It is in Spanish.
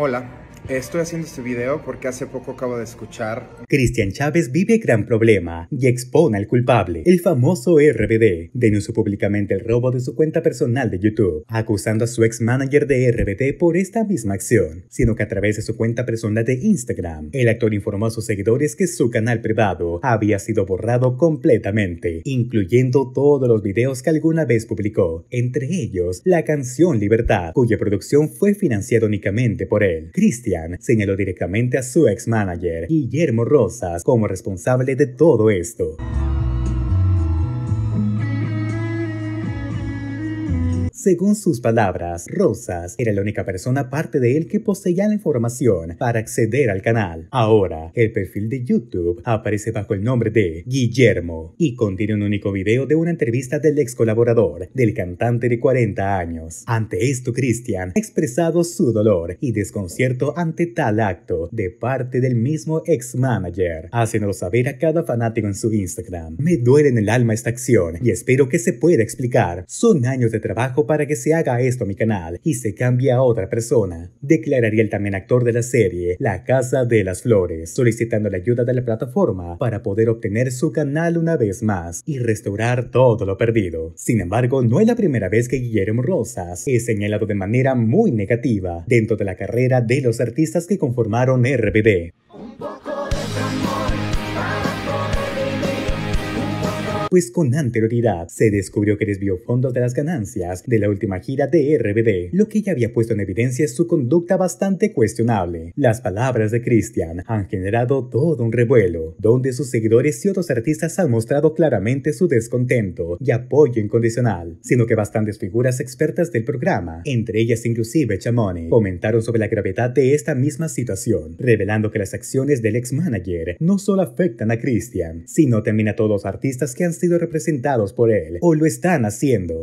Hola. Estoy haciendo este video porque hace poco acabo de escuchar. Cristian Chávez vive gran problema y expone al culpable, el famoso RBD. Denunció públicamente el robo de su cuenta personal de YouTube, acusando a su ex manager de RBD por esta misma acción, sino que a través de su cuenta personal de Instagram, el actor informó a sus seguidores que su canal privado había sido borrado completamente, incluyendo todos los videos que alguna vez publicó, entre ellos la canción Libertad, cuya producción fue financiada únicamente por él. Cristian señaló directamente a su ex manager, Guillermo Rosas, como responsable de todo esto. Según sus palabras, Rosas era la única persona aparte de él que poseía la información para acceder al canal. Ahora, el perfil de YouTube aparece bajo el nombre de Guillermo y contiene un único video de una entrevista del ex colaborador del cantante de 40 años. Ante esto, Christian ha expresado su dolor y desconcierto ante tal acto de parte del mismo ex manager, haciéndolo saber a cada fanático en su Instagram. Me duele en el alma esta acción y espero que se pueda explicar. Son años de trabajo para que se haga esto mi canal y se cambie a otra persona, declararía el también actor de la serie La Casa de las Flores, solicitando la ayuda de la plataforma para poder obtener su canal una vez más y restaurar todo lo perdido. Sin embargo, no es la primera vez que Guillermo Rosas es señalado de manera muy negativa dentro de la carrera de los artistas que conformaron RBD. pues con anterioridad se descubrió que desvió fondos de las ganancias de la última gira de RBD, lo que ya había puesto en evidencia es su conducta bastante cuestionable. Las palabras de Christian han generado todo un revuelo, donde sus seguidores y otros artistas han mostrado claramente su descontento y apoyo incondicional, sino que bastantes figuras expertas del programa, entre ellas inclusive Chamone, comentaron sobre la gravedad de esta misma situación, revelando que las acciones del ex manager no solo afectan a Christian, sino también a todos los artistas que han sido representados por él o lo están haciendo.